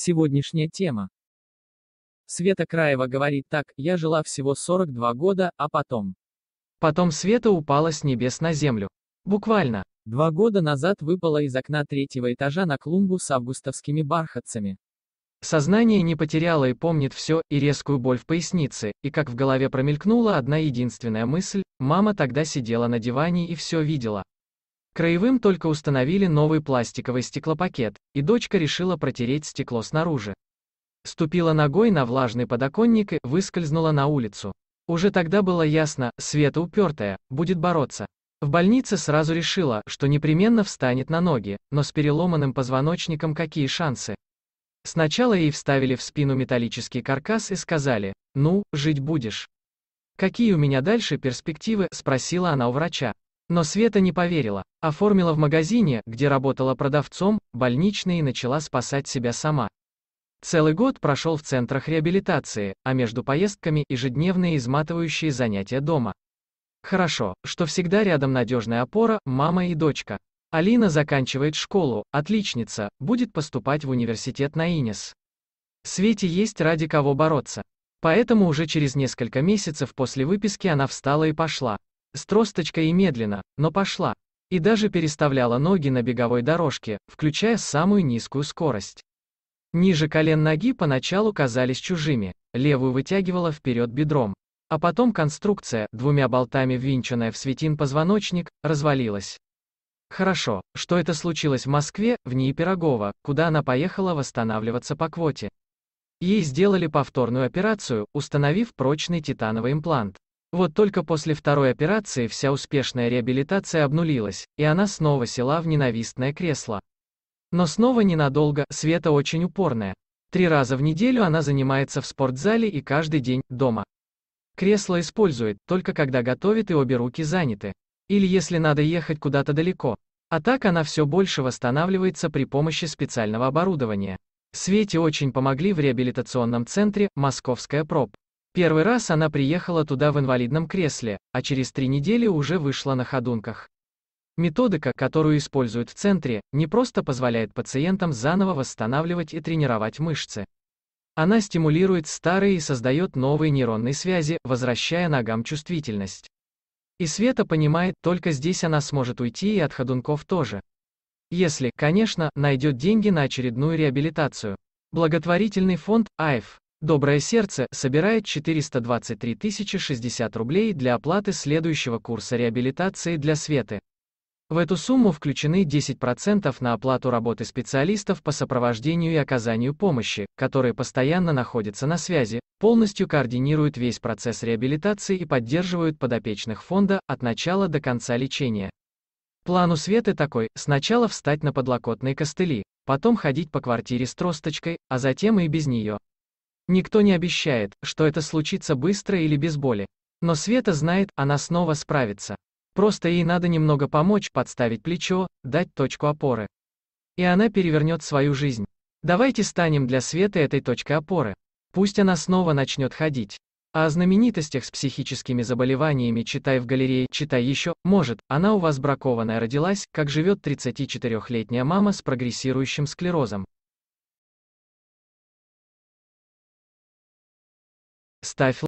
Сегодняшняя тема. Света Краева говорит так, я жила всего 42 года, а потом... Потом Света упала с небес на землю. Буквально. Два года назад выпала из окна третьего этажа на клумбу с августовскими бархатцами. Сознание не потеряло и помнит все, и резкую боль в пояснице, и как в голове промелькнула одна единственная мысль, мама тогда сидела на диване и все видела. Краевым только установили новый пластиковый стеклопакет, и дочка решила протереть стекло снаружи. Ступила ногой на влажный подоконник и выскользнула на улицу. Уже тогда было ясно, Света упертая, будет бороться. В больнице сразу решила, что непременно встанет на ноги, но с переломанным позвоночником какие шансы? Сначала ей вставили в спину металлический каркас и сказали, ну, жить будешь. Какие у меня дальше перспективы, спросила она у врача. Но Света не поверила, оформила в магазине, где работала продавцом, больничные и начала спасать себя сама. Целый год прошел в центрах реабилитации, а между поездками ежедневные изматывающие занятия дома. Хорошо, что всегда рядом надежная опора, мама и дочка. Алина заканчивает школу, отличница, будет поступать в университет на Инес. Свете есть ради кого бороться. Поэтому уже через несколько месяцев после выписки она встала и пошла с тросточкой и медленно, но пошла. И даже переставляла ноги на беговой дорожке, включая самую низкую скорость. Ниже колен ноги поначалу казались чужими, левую вытягивала вперед бедром. А потом конструкция, двумя болтами ввинченная в светин позвоночник, развалилась. Хорошо, что это случилось в Москве, в НИИ Пирогова, куда она поехала восстанавливаться по квоте. Ей сделали повторную операцию, установив прочный титановый имплант. Вот только после второй операции вся успешная реабилитация обнулилась, и она снова села в ненавистное кресло. Но снова ненадолго, Света очень упорная. Три раза в неделю она занимается в спортзале и каждый день, дома. Кресло использует, только когда готовит и обе руки заняты. Или если надо ехать куда-то далеко. А так она все больше восстанавливается при помощи специального оборудования. Свете очень помогли в реабилитационном центре «Московская проб». Первый раз она приехала туда в инвалидном кресле, а через три недели уже вышла на ходунках. Методика, которую используют в центре, не просто позволяет пациентам заново восстанавливать и тренировать мышцы. Она стимулирует старые и создает новые нейронные связи, возвращая ногам чувствительность. И Света понимает, только здесь она сможет уйти и от ходунков тоже. Если, конечно, найдет деньги на очередную реабилитацию. Благотворительный фонд «АЙФ» Доброе сердце собирает 423 060 рублей для оплаты следующего курса реабилитации для Светы. В эту сумму включены 10% на оплату работы специалистов по сопровождению и оказанию помощи, которые постоянно находятся на связи, полностью координируют весь процесс реабилитации и поддерживают подопечных фонда от начала до конца лечения. План у Светы такой, сначала встать на подлокотные костыли, потом ходить по квартире с тросточкой, а затем и без нее. Никто не обещает, что это случится быстро или без боли. Но Света знает, она снова справится. Просто ей надо немного помочь, подставить плечо, дать точку опоры. И она перевернет свою жизнь. Давайте станем для Светы этой точкой опоры. Пусть она снова начнет ходить. А о знаменитостях с психическими заболеваниями читай в галерее, читай еще, может, она у вас бракованная родилась, как живет 34-летняя мама с прогрессирующим склерозом. Stifler